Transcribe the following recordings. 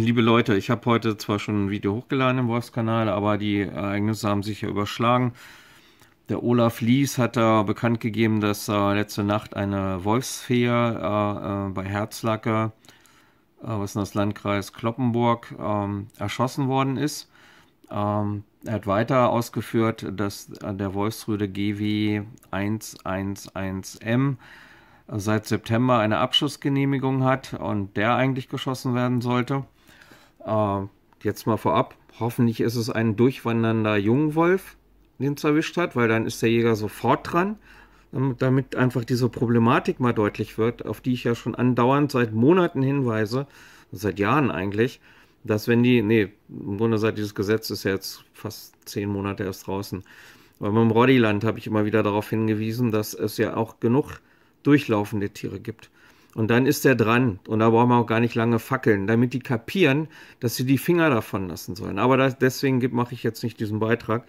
Liebe Leute, ich habe heute zwar schon ein Video hochgeladen im Wolfskanal, aber die Ereignisse haben sich ja überschlagen. Der Olaf Lies hat da bekannt gegeben, dass äh, letzte Nacht eine Wolfsfee äh, bei Herzlacker, äh, was ist das Landkreis Kloppenburg, ähm, erschossen worden ist. Ähm, er hat weiter ausgeführt, dass der Wolfsrüde GW 111M seit September eine Abschussgenehmigung hat und der eigentlich geschossen werden sollte. Äh, jetzt mal vorab, hoffentlich ist es ein durchwandernder Jungwolf, den es erwischt hat, weil dann ist der Jäger sofort dran, ähm, damit einfach diese Problematik mal deutlich wird, auf die ich ja schon andauernd seit Monaten hinweise, seit Jahren eigentlich, dass wenn die, nee, im Grunde seit dieses Gesetz ist ja jetzt fast zehn Monate erst draußen, weil beim Roddyland habe ich immer wieder darauf hingewiesen, dass es ja auch genug durchlaufende Tiere gibt. Und dann ist er dran. Und da brauchen wir auch gar nicht lange fackeln, damit die kapieren, dass sie die Finger davon lassen sollen. Aber das, deswegen mache ich jetzt nicht diesen Beitrag.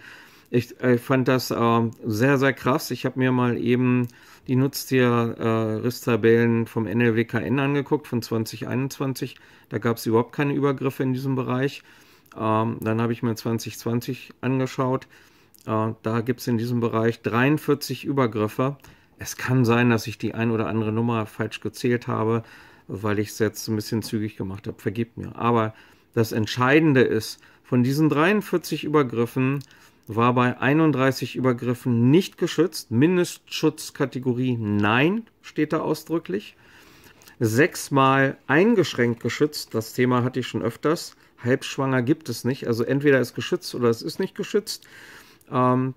Ich, ich fand das äh, sehr, sehr krass. Ich habe mir mal eben die Nutztier-Risstabellen äh, vom NLWKN angeguckt von 2021. Da gab es überhaupt keine Übergriffe in diesem Bereich. Ähm, dann habe ich mir 2020 angeschaut. Äh, da gibt es in diesem Bereich 43 Übergriffe es kann sein, dass ich die ein oder andere Nummer falsch gezählt habe, weil ich es jetzt ein bisschen zügig gemacht habe. Vergib mir. Aber das Entscheidende ist, von diesen 43 Übergriffen war bei 31 Übergriffen nicht geschützt. Mindestschutzkategorie Nein steht da ausdrücklich. Sechsmal eingeschränkt geschützt. Das Thema hatte ich schon öfters. Halbschwanger gibt es nicht. Also entweder ist geschützt oder es ist nicht geschützt. Ähm,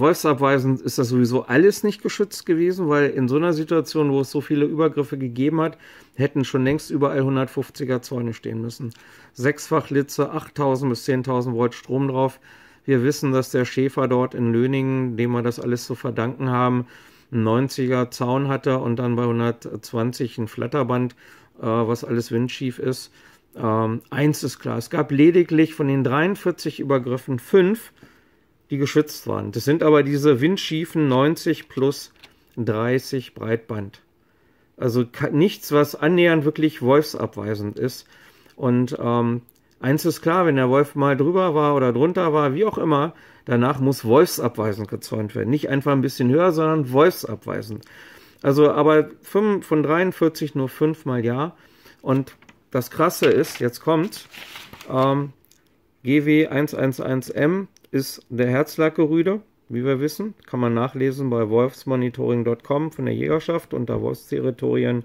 wolfsabweisend ist das sowieso alles nicht geschützt gewesen, weil in so einer Situation, wo es so viele Übergriffe gegeben hat, hätten schon längst überall 150er Zäune stehen müssen. Sechsfach Litze, 8000 bis 10.000 Volt Strom drauf. Wir wissen, dass der Schäfer dort in Löningen, dem wir das alles zu verdanken haben, einen 90er Zaun hatte und dann bei 120 ein Flatterband, äh, was alles windschief ist. Ähm, eins ist klar, es gab lediglich von den 43 Übergriffen fünf, die geschützt waren. Das sind aber diese windschiefen 90 plus 30 Breitband. Also nichts, was annähernd wirklich wolfsabweisend ist. Und ähm, eins ist klar, wenn der Wolf mal drüber war oder drunter war, wie auch immer, danach muss wolfsabweisend gezäunt werden. Nicht einfach ein bisschen höher, sondern wolfsabweisend. Also aber 5, von 43 nur 5 mal ja. Und das Krasse ist, jetzt kommt ähm, GW111M ist der Herzlackerüde, wie wir wissen. Kann man nachlesen bei wolfsmonitoring.com von der Jägerschaft unter Wolfsterritorien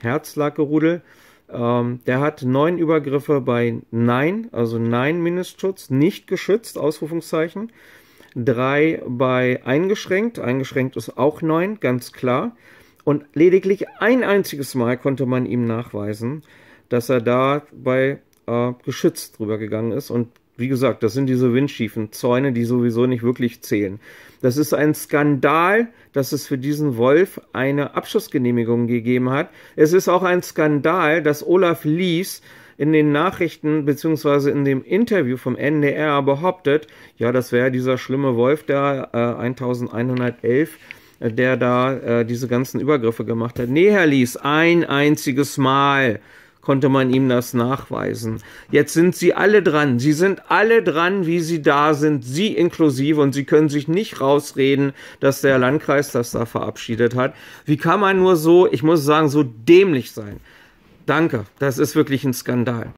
Herzlakerrudel. Ähm, der hat neun Übergriffe bei Nein, also Nein Mindestschutz, nicht geschützt, Ausrufungszeichen. Drei bei eingeschränkt, eingeschränkt ist auch neun, ganz klar. Und lediglich ein einziges Mal konnte man ihm nachweisen, dass er da bei äh, geschützt drüber gegangen ist. Und wie gesagt, das sind diese windschiefen Zäune, die sowieso nicht wirklich zählen. Das ist ein Skandal, dass es für diesen Wolf eine Abschussgenehmigung gegeben hat. Es ist auch ein Skandal, dass Olaf Lies in den Nachrichten bzw. in dem Interview vom NDR behauptet, ja, das wäre dieser schlimme Wolf da, äh, 1111, äh, der da äh, diese ganzen Übergriffe gemacht hat. Nee, Herr Lies, ein einziges Mal konnte man ihm das nachweisen. Jetzt sind sie alle dran. Sie sind alle dran, wie sie da sind, sie inklusive. Und sie können sich nicht rausreden, dass der Landkreis das da verabschiedet hat. Wie kann man nur so, ich muss sagen, so dämlich sein? Danke, das ist wirklich ein Skandal.